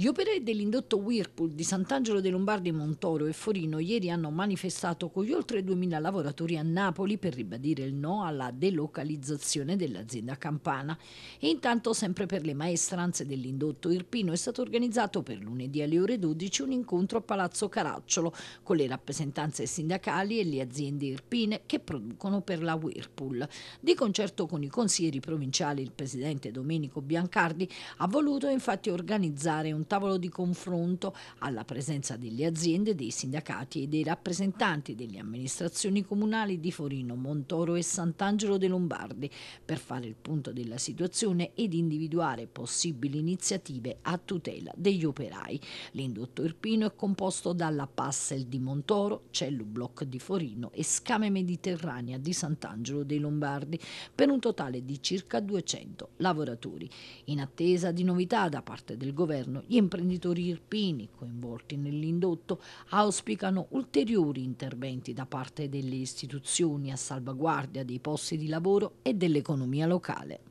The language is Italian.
Gli operai dell'indotto Whirlpool di Sant'Angelo dei Lombardi, Montoro e Forino ieri hanno manifestato con gli oltre 2.000 lavoratori a Napoli per ribadire il no alla delocalizzazione dell'azienda campana. E intanto, sempre per le maestranze dell'indotto Irpino, è stato organizzato per lunedì alle ore 12 un incontro a Palazzo Caracciolo con le rappresentanze sindacali e le aziende irpine che producono per la Whirlpool. Di concerto con i consiglieri provinciali, il presidente Domenico Biancardi ha voluto infatti organizzare un tavolo di confronto alla presenza delle aziende, dei sindacati e dei rappresentanti delle amministrazioni comunali di Forino, Montoro e Sant'Angelo de Lombardi per fare il punto della situazione ed individuare possibili iniziative a tutela degli operai. L'indotto irpino è composto dalla Passel di Montoro, Cellubloc di Forino e Scame Mediterranea di Sant'Angelo dei Lombardi per un totale di circa 200 lavoratori. In attesa di novità da parte del governo, gli imprenditori irpini coinvolti nell'indotto auspicano ulteriori interventi da parte delle istituzioni a salvaguardia dei posti di lavoro e dell'economia locale.